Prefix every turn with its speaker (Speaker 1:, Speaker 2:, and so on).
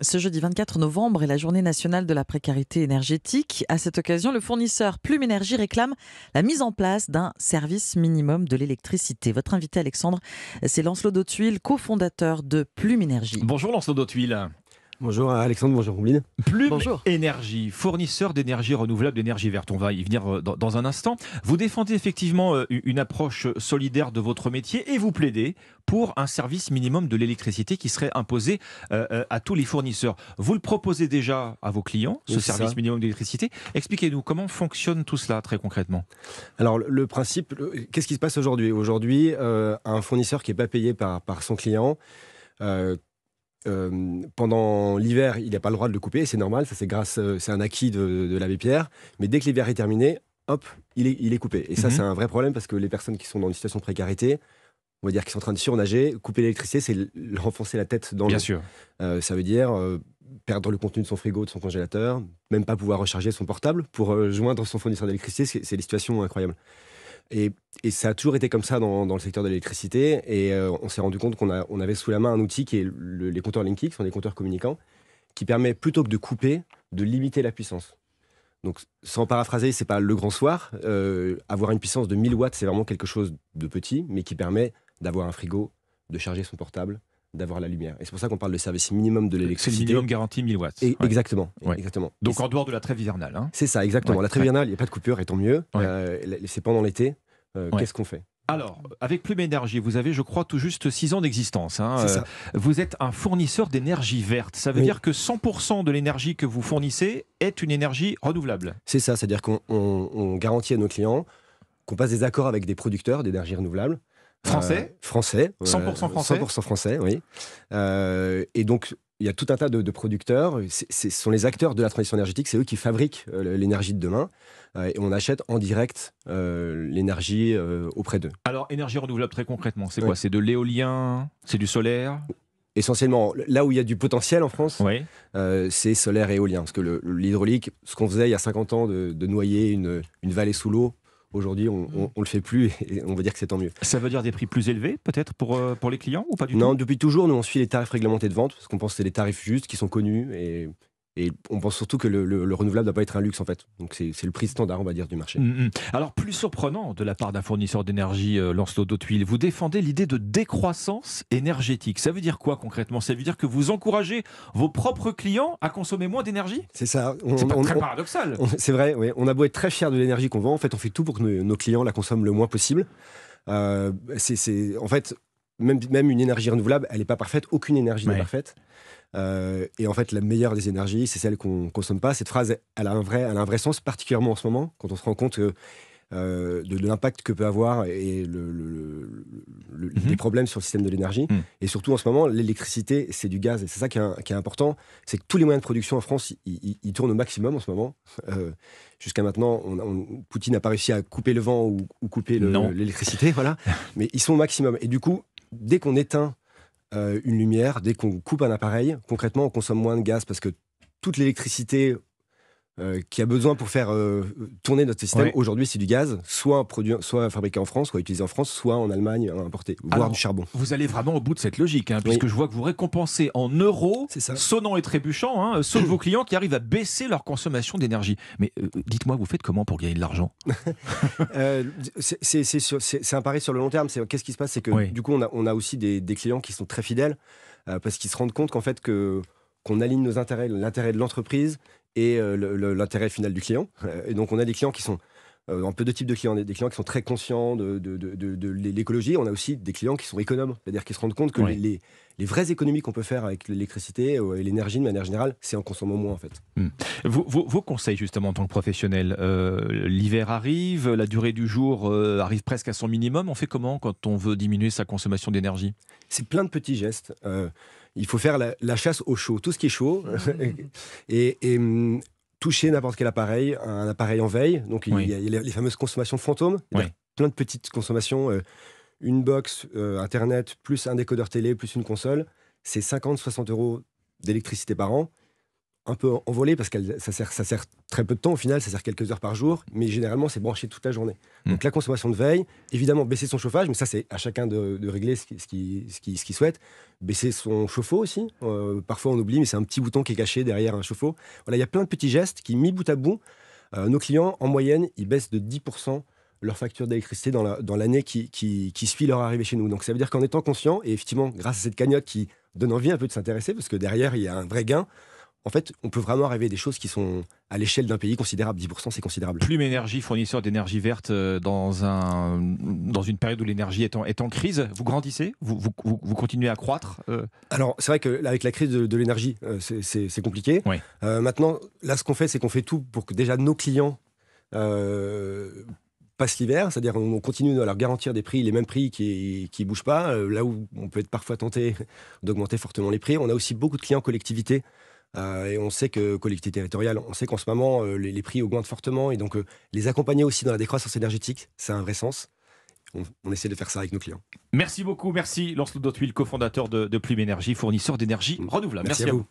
Speaker 1: Ce jeudi 24 novembre est la journée nationale de la précarité énergétique. À cette occasion, le fournisseur Plume Énergie réclame la mise en place d'un service minimum de l'électricité. Votre invité Alexandre, c'est Lancelot Dautuil, cofondateur de Plume Énergie. Bonjour Lancelot Dautuil. Bonjour Alexandre, bonjour Combine. Plume Énergie, fournisseur d'énergie renouvelable, d'énergie verte. On va y venir euh, dans, un instant. Vous défendez effectivement euh, une approche euh, solidaire de votre métier et vous plaidez pour un service minimum de l'électricité qui serait imposé à tous les fournisseurs. Vous le proposez déjà à vos clients, ce service minimum d'électricité. Expliquez-nous comment fonctionne tout cela très concrètement.
Speaker 2: Alors le principe, qu'est-ce qui se passe aujourd'hui
Speaker 1: Aujourd'hui,
Speaker 2: un fournisseur qui n'est pas payé par, son client, euh, pendant l'hiver, il n'a pas le droit de le couper, c'est normal, ça c'est grâce, euh, c'est un acquis de, de l'abbé Pierre. Mais dès que l'hiver est terminé, hop, il est, coupé. Et ça, mhm. c'est un vrai problème parce que les personnes qui sont dans une situation de précarité, on va dire qu'ils sont en train de surnager, couper l'électricité, c'est renfoncer la tête dans Bien sûr. Euh, ça veut dire perdre le contenu de son frigo, de son congélateur, même pas pouvoir recharger son portable pour joindre son fournisseur d'électricité. C'est des situations incroyables. Et, ça a toujours été comme ça dans, le secteur de l'électricité. Et euh, on s'est rendu compte qu'on avait sous la main un outil qui est les compteurs Linky, qui sont des compteurs communicants, qui permet plutôt que de couper, de limiter la puissance. Donc, sans paraphraser, c'est pas le grand soir. Euh, avoir une puissance de 1000 watts, c'est vraiment quelque chose de petit, mais qui permet d'avoir un frigo, de charger son portable, d'avoir la lumière. Et c'est pour ça qu'on parle de service minimum de l'électricité. C'est le minimum
Speaker 1: garanti 1000 watts. Exactement.
Speaker 2: exactement. Donc en
Speaker 1: dehors de la trêve hivernale. Hein.
Speaker 2: C'est ça, exactement. La trêve hivernale, il n'y a pas de coupure, et tant mieux. Euh, c'est pendant l'été. Euh, qu'est-ce qu'on fait
Speaker 1: alors, avec Plume Énergie, vous avez, je crois, tout juste 6 ans d'existence. Hein. Euh, vous êtes un fournisseur d'énergie verte. Ça veut dire que 100% de l'énergie que vous fournissez est une énergie renouvelable.
Speaker 2: C'est ça, c'est-à-dire qu'on garantit à nos clients qu'on passe des accords avec des producteurs d'énergie renouvelable Français euh, Français. 100% français 100% français, oui. Euh, et donc, il y a tout un tas de, producteurs. ce sont les acteurs de la transition énergétique. C'est eux qui fabriquent euh, l'énergie de demain. et on achète en direct l'énergie auprès d'eux.
Speaker 1: Alors, énergie renouvelable, très concrètement, c'est quoi
Speaker 2: C'est de l'éolien C'est du solaire Essentiellement, là où il y a du potentiel en France, c'est solaire et éolien. Parce que l'hydraulique, ce qu'on faisait il y a 50 ans de, noyer une vallée sous l'eau Aujourd'hui, on ne le fait plus et on veut dire que c'est tant mieux. Ça veut dire des prix plus
Speaker 1: élevés peut-être pour, euh, pour les clients ou pas du tout Non,
Speaker 2: depuis toujours, nous on suit les tarifs réglementés de vente parce qu'on pense que c'est les tarifs justes qui sont connus et et on pense surtout que le, renouvelable ne doit pas être un luxe, en fait. Donc, c'est le prix
Speaker 1: standard, on va dire, du marché. Mm, mm. Alors, plus surprenant de la part d'un fournisseur d'énergie, euh, Lancelot vous défendez l'idée de décroissance énergétique. Ça veut dire quoi concrètement Ça veut dire que vous encouragez vos propres clients à consommer moins d'énergie C'est ça. C'est très paradoxal.
Speaker 2: C'est vrai, oui. On a beau être très fier de l'énergie qu'on vend, en fait, on fait tout pour que nos, clients la consomment le moins possible. Euh, c'est, en fait, même, même une énergie renouvelable, elle n'est pas parfaite, aucune énergie n'est parfaite. Euh, et en fait, la meilleure des énergies, c'est celle qu'on ne consomme pas. Cette phrase, elle a, un vrai, a sens, particulièrement en ce moment, quand on se rend compte euh, euh, de, l'impact que peut avoir et le, le, les mhm. problèmes sur le système de l'énergie. Mm. Et surtout, en ce moment, l'électricité, c'est du gaz. Et c'est ça qui est, important, c'est que tous les moyens de production en France, ils tournent au maximum en ce moment. Jusqu'à maintenant, Poutine n'a pas réussi à couper le vent ou, couper l'électricité, voilà. Mais ils sont au maximum. Et du coup, dès qu'on éteint euh, une lumière, dès qu'on coupe un appareil, concrètement, on consomme moins de gaz parce que toute l'électricité euh, qui a besoin pour faire euh, tourner notre système aujourd'hui, c'est du gaz, soit, produit, soit fabriqué en France, soit utilisé en France, soit en Allemagne, euh, importé,
Speaker 1: voire du charbon. Vous allez vraiment au bout de cette logique, hein, puisque je vois que vous récompensez en euros, sonnant et trébuchant, hein, sauf vos clients qui arrivent à baisser leur consommation d'énergie. Mais dites-moi, vous faites comment pour gagner de l'argent
Speaker 2: C'est un pari sur le long terme. Qu'est-ce qui se passe C'est que du coup, on a, aussi des, clients qui sont très fidèles, parce qu'ils se rendent compte qu'en fait, que qu'on aligne nos intérêts, l'intérêt de l'entreprise et euh, l'intérêt final du client. Euh, et donc on a des clients qui sont un euh, peu deux types de clients. Des, des clients qui sont très conscients de, de, de, l'écologie. On a aussi des clients qui sont économes, c'est-à-dire qui se rendent compte que les, les, vraies économies qu'on peut faire avec l'électricité euh, et l'énergie de manière générale, c'est en consommant moins en fait. Hmm.
Speaker 1: Vos, conseils justement en tant que professionnel, euh, l'hiver arrive, la durée du jour arrive presque à son minimum. On fait comment quand on veut diminuer sa consommation d'énergie C'est plein de petits gestes. il faut faire la, la, chasse au chaud, tout
Speaker 2: ce qui est chaud. Hmm. et, et, hum, toucher n'importe quel appareil, un appareil en veille. Donc il, y a, les fameuses consommations fantômes, plein de petites consommations, euh, une box euh, internet plus un décodeur télé plus une console, c'est 50-60 euros d'électricité par an un peu envolée parce que ça sert, ça sert très peu de temps au final, ça sert quelques heures par jour, mais généralement c'est branché toute la journée. Mm. Donc la consommation de veille, évidemment baisser son chauffage, mais ça c'est à chacun de, régler ce qu'il ce qui, ce souhaite. Baisser son chauffe-eau aussi, euh, parfois on oublie, mais c'est un petit bouton qui est caché derrière un chauffe-eau. Voilà, il y a plein de petits gestes qui, mis bout à bout, euh, nos clients en moyenne, ils baissent de 10% leur facture d'électricité dans l'année qui, qui, qui suit leur arrivée chez nous. Donc ça veut dire qu'en étant conscient, et effectivement grâce à cette cagnotte qui donne envie un peu de s'intéresser, parce que derrière il y a un vrai gain, en fait, on peut vraiment arriver à des choses qui sont à l'échelle d'un pays considérable. 10%, c'est considérable.
Speaker 1: Plume Énergie, fournisseur d'énergie verte euh, dans, un, dans une période où l'énergie est en, est en crise. Vous grandissez vous, vous, vous continuez à croître euh? Alors, c'est vrai qu'avec la crise de, l'énergie, euh,
Speaker 2: c'est compliqué. maintenant, là, ce qu'on fait, c'est qu'on fait tout pour que déjà nos clients passent l'hiver, c'est-à-dire on continue à leur garantir des prix, les mêmes prix qui ne bougent pas, là où on peut être parfois tenté d'augmenter fortement les prix. On a aussi beaucoup de clients collectivités euh, et on sait que collectivité territoriale, on sait qu'en ce moment, euh, les, prix augmentent fortement. Et donc, euh, les accompagner aussi dans la décroissance énergétique, c'est un vrai sens. On, essaie de faire ça avec nos clients. Merci beaucoup. Merci, Lancelot Dotwil, cofondateur de, Plume Énergie, fournisseur d'énergie mm. renouvelable. Merci, à, vous.